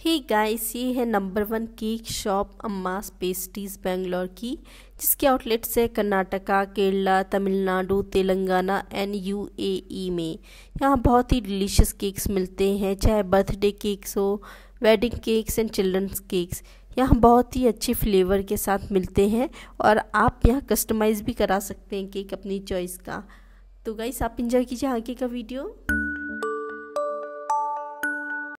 ही hey guys ये है number one cake shop Amma's Pastries Bangalore की जिसके आउटलेट्स है Karnataka Kerala Tamil Nadu Telangana and UAE e में यहाँ बहुत ही डिलीशियस केक्स मिलते हैं चाहे बर्थडे केक्स हो wedding cakes and children's cakes यहाँ बहुत ही अच्छे फ्लेवर के साथ मिलते हैं और आप यहाँ कस्टमाइज़ भी करा सकते हैं केक अपनी चॉइस का तो गाइस आप इंजॉय कीजिए आगे का वीडियो